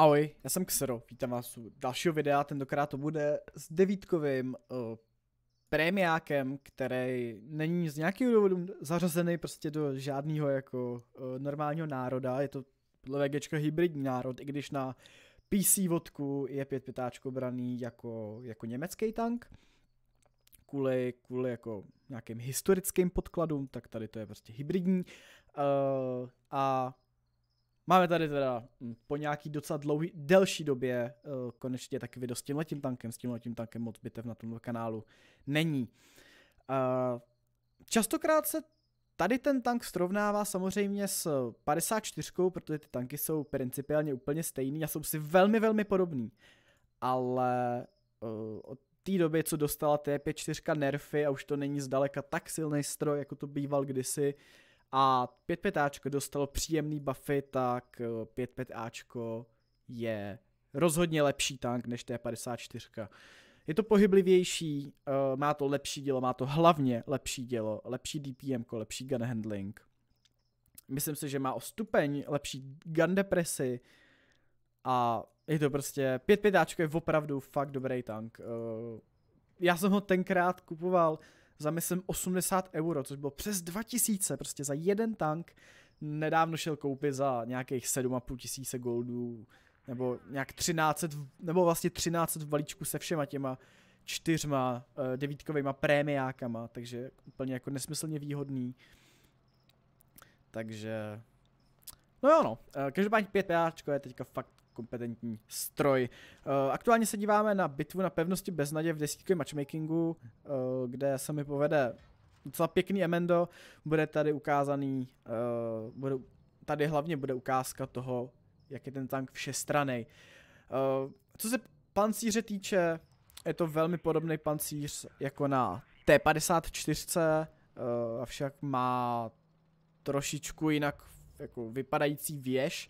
Ahoj, já jsem Xero, vítám vás u dalšího videa, tentokrát to bude s devítkovým uh, prémiákem, který není z nějakého důvodu zařazený prostě do žádného jako uh, normálního národa, je to podle VGčka hybridní národ, i když na PC vodku je pětáčko braný jako, jako německý tank, kvůli, kvůli jako nějakým historickým podkladům, tak tady to je prostě hybridní uh, a Máme tady teda hm, po nějaký docela dlouhý, delší době uh, konečně taky video s tímhletím tankem, s tímhletím tankem moc bitev na tomto kanálu není. Uh, častokrát se tady ten tank srovnává samozřejmě s 54, protože ty tanky jsou principiálně úplně stejný a jsou si velmi, velmi podobný. Ale uh, od té doby, co dostala T54 nerfy a už to není zdaleka tak silný stroj, jako to býval kdysi, uh, a 5-5ačko dostalo příjemný buffy, tak 5-5ačko eh, je rozhodně lepší tank než T54. Je to pohyblivější, eh, má to lepší dělo, má to hlavně lepší dělo, lepší DPM, lepší gun handling. Myslím si, že má o stupeň lepší gun depresy a je to prostě, 5 5.5 je opravdu fakt dobrý tank. Eh, já jsem ho tenkrát kupoval za myslím 80 euro, což bylo přes 2000, prostě za jeden tank nedávno šel koupit za nějakých 7,5 tisíce goldů, nebo nějak 13, nebo vlastně 13 v balíčku se všema těma čtyřma eh, devítkovými prémiákama, takže úplně jako nesmyslně výhodný. Takže, no jo no, eh, každopádně 5 je teďka fakt kompetentní stroj. Eh, aktuálně se díváme na bitvu na pevnosti beznadě v desítkovém matchmakingu, eh, kde se mi povede docela pěkný Emendo. Bude tady ukázaný, eh, bude, tady hlavně bude ukázka toho, jak je ten tank Uh, Co se pancíře týče, je to velmi podobný pancíř jako na T54, avšak má trošičku jinak jako vypadající věž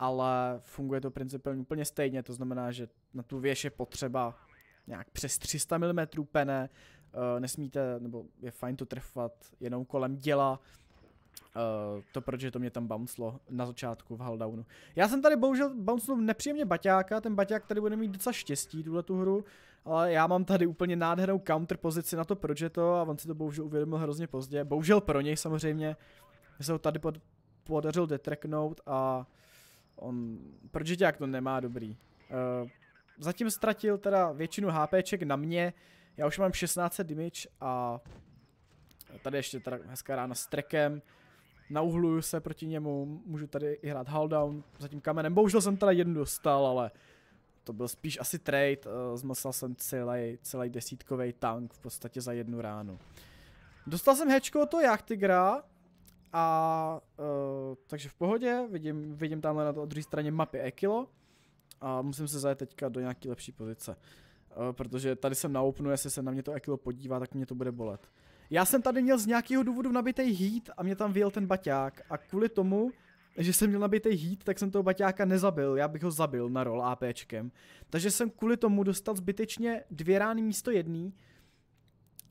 ale funguje to principálně úplně stejně, to znamená, že na tu věž je potřeba nějak přes 300 mm pene, eh, nesmíte, nebo je fajn to trefovat jenom kolem děla, Uh, to protože to mě tam bouncelo na začátku v Haldownu. Já jsem tady bohužel bouncenul nepříjemně baťáka, ten baťák tady bude mít docela štěstí tuhle tu hru, ale já mám tady úplně nádhernou counter pozici na to protože to a on si to bohužel uvědomil hrozně pozdě. Bohužel pro něj samozřejmě, že se ho tady pod, podařil detreknout a On, jak to nemá dobrý. Uh, zatím ztratil teda většinu HPček na mě, já už mám 16 damage a tady ještě teda hezká rána s trekem. Nauhluju se proti němu, můžu tady i hrát Halldown za tím kamenem. Bohužel jsem teda jednu dostal, ale to byl spíš asi trade. Eh, Zmasal jsem celý, celý desítkový tank v podstatě za jednu ránu. Dostal jsem hečko od toho Jachtigra, a uh, takže v pohodě, vidím, vidím tamhle na druhé straně mapy Ekilo a musím se zajet teďka do nějaký lepší pozice. Uh, protože tady jsem na jestli se na mě to Ekilo podívá, tak mě to bude bolet. Já jsem tady měl z nějakého důvodu nabitej heat a mě tam vyjel ten baťák a kvůli tomu, že jsem měl nabitej heat, tak jsem toho baťáka nezabil, já bych ho zabil na roll APčkem. Takže jsem kvůli tomu dostal zbytečně dvě rány místo jedný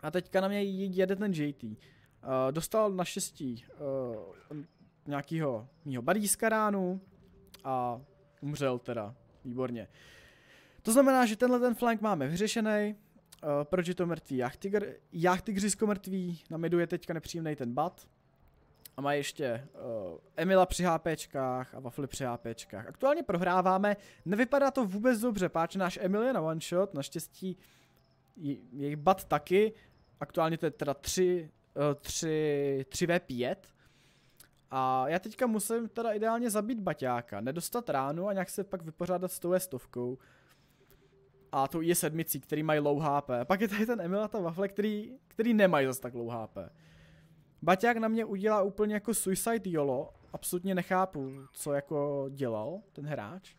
a teďka na mě jede ten JT. Uh, dostal naštěstí uh, eh, nějakého mýho badíska ránu a umřel teda. Výborně. To znamená, že tenhle ten flank máme vyřešený. Uh, proč je to mrtvý? Jachtigr, jachtigřisko mrtvý, na midu je teďka nepříjemný ten bat. A má ještě uh, Emila při HPčkách a Wafly při HPčkách. Aktuálně prohráváme, nevypadá to vůbec dobře, páč náš Emil je na one shot, naštěstí jejich bat taky. Aktuálně to je teda 3 3, eh, 3v5. A já teďka musím teda ideálně zabít baťáka, nedostat ránu a nějak se pak vypořádat s tou stovkou a tou je sedmicí, který mají low HP. Pak je tady ten Emil a ta Wafle, který, který nemají zase tak low HP. Baťák na mě udělá úplně jako Suicide YOLO, absolutně nechápu, co jako dělal ten hráč.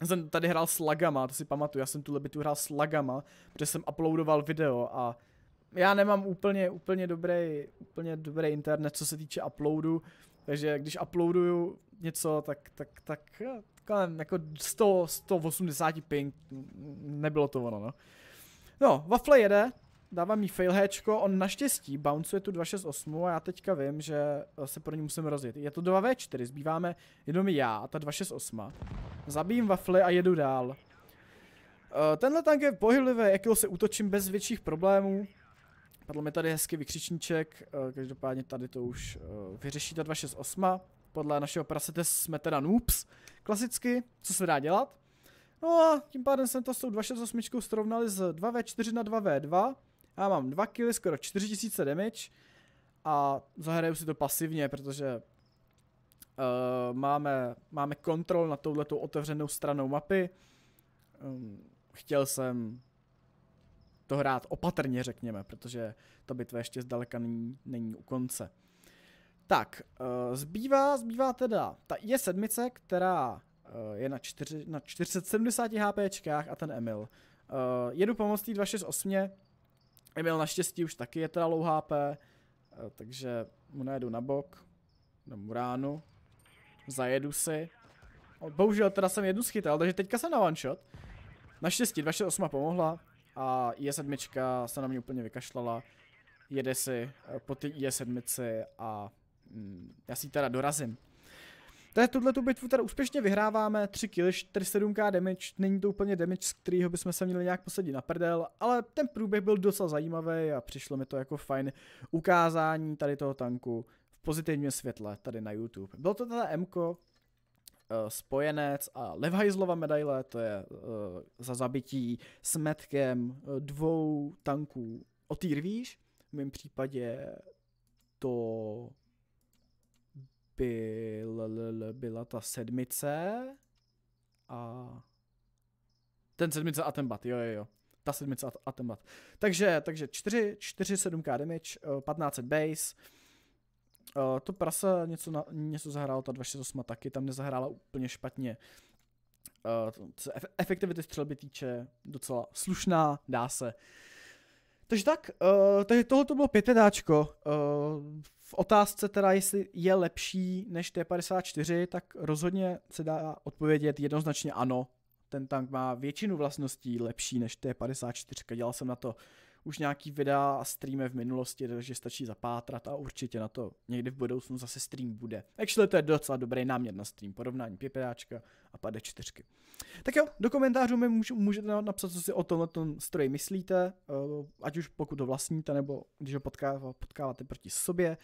Já jsem tady hrál s lagama, to si pamatuju, já jsem tuhle bitu hrál s lagama, protože jsem uploadoval video a já nemám úplně, úplně, dobrý, úplně dobrý internet, co se týče uploadu, takže když uploaduju něco, tak, tak, tak eh, kolem jako 100, 180 ping, nebylo to ono, no. No, Waffle jede, dávám jí hatchko. on naštěstí bouncuje tu 268 a já teďka vím, že eh, se pro ní musím rozjet. Je to 2v4, zbýváme jenom já, a ta 268. Zabijím Waffle a jedu dál. Eh, tenhle tank je pohyblivý, jakého se útočím bez větších problémů. Padl mi tady hezky vykřičníček, eh, každopádně tady to už eh, vyřeší ta 268. Podle našeho prasete jsme teda noobs, klasicky, co se dá dělat. No a tím pádem jsem to s tou 268 srovnali z 2v4 na 2v2. Já mám 2 kg, skoro 4000 damage a zahraju si to pasivně, protože uh, máme, máme kontrol nad touhletou otevřenou stranou mapy. Um, chtěl jsem to hrát opatrně, řekněme, protože ta bitva ještě zdaleka není, není u konce. Tak, eh, zbývá, zbývá teda ta je7, která eh, je na, čtyři, na 470 HP a ten Emil. Eh, jedu pomocí 268, Emil naštěstí už taky je teda low HP, takže mu najedu na bok, na Muránu, zajedu si. Bohužel teda jsem jednu schytal, takže teďka jsem na one shot. Naštěstí 268 pomohla, a je 7 se na mě úplně vykašlala, jede si eh, po ty je 7 a mm, já si teda dorazím. Tady tuhle tu bitvu teda úspěšně vyhráváme, 3 kills, 47k damage, není to úplně damage, z kterého bychom se měli nějak posadit na prdel, ale ten průběh byl docela zajímavý a přišlo mi to jako fajn ukázání tady toho tanku v pozitivním světle tady na YouTube. Bylo to teda MK. Eh, spojenec a Levhajzlova medaile, to je eh, za zabití s metkem eh, dvou tanků o týr výš. V mém případě to byl, byla ta sedmice a ten sedmice a ten bat, jo, jo, jo. Ta sedmice a ten bat. Takže, takže 4, 4 7k damage, 15 base, Uh, to prasa něco, na, něco zahrálo, ta 268 taky, tam nezahrála úplně špatně. Uh, to se efektivity střelby týče, docela slušná, dá se. Takže tak, uh, takže tohle to bylo pětedáčko. Uh, v otázce teda, jestli je lepší než T-54, tak rozhodně se dá odpovědět jednoznačně ano. Ten tank má většinu vlastností lepší než T-54. Dělal jsem na to už nějaký videa a streamy v minulosti, takže stačí zapátrat a určitě na to někdy v budoucnu zase stream bude. Actually to je docela dobrý námět na stream, porovnání pěpedáčka a pade čtyřky. Tak jo, do komentářů mi můž, můžete napsat, co si o tomhle tom stroji myslíte, eh, ať už pokud ho vlastníte, nebo když ho potkává, potkáváte proti sobě.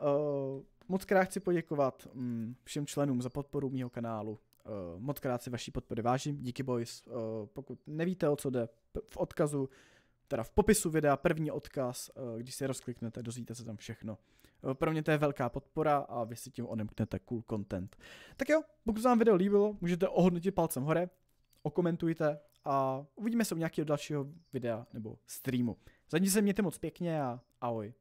Eh, moc krát chci poděkovat mm, všem členům za podporu mého kanálu, eh, moc krát si vaší podpory vážím, díky boys, pokud nevíte o co jde, v odkazu teda v popisu videa první odkaz, eh, když si rozkliknete, dozvíte se tam všechno. Eh, pro mě to je velká podpora a vy si tím odemknete cool content. Tak jo, pokud se vám video líbilo, můžete ohodnotit palcem hore, okomentujte a uvidíme se u nějakého dalšího videa nebo streamu. Zatím se mějte moc pěkně a ahoj.